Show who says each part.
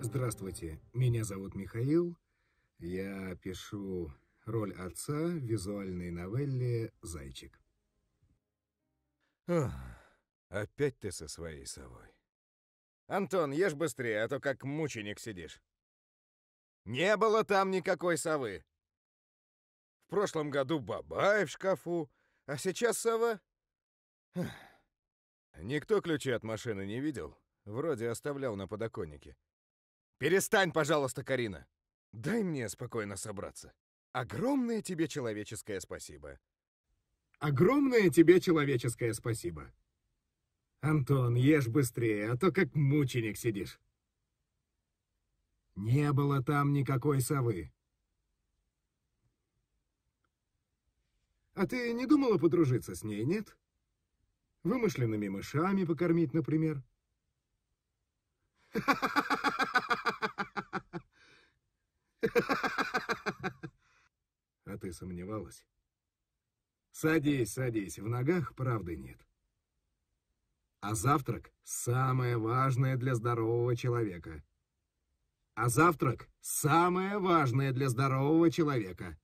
Speaker 1: Здравствуйте, меня зовут Михаил. Я пишу роль отца в визуальной новелле «Зайчик». Ох, опять ты со своей совой. Антон, ешь быстрее, а то как мученик сидишь. Не было там никакой совы. В прошлом году бабай в шкафу, а сейчас сова. Эх. Никто ключи от машины не видел. Вроде оставлял на подоконнике. «Перестань, пожалуйста, Карина! Дай мне спокойно собраться. Огромное тебе человеческое спасибо!» «Огромное тебе человеческое спасибо!» «Антон, ешь быстрее, а то как мученик сидишь!» «Не было там никакой совы!» «А ты не думала подружиться с ней, нет? Вымышленными мышами покормить, например?» А ты сомневалась? Садись, садись, в ногах правды нет. А завтрак — самое важное для здорового человека.
Speaker 2: А завтрак — самое важное для здорового человека.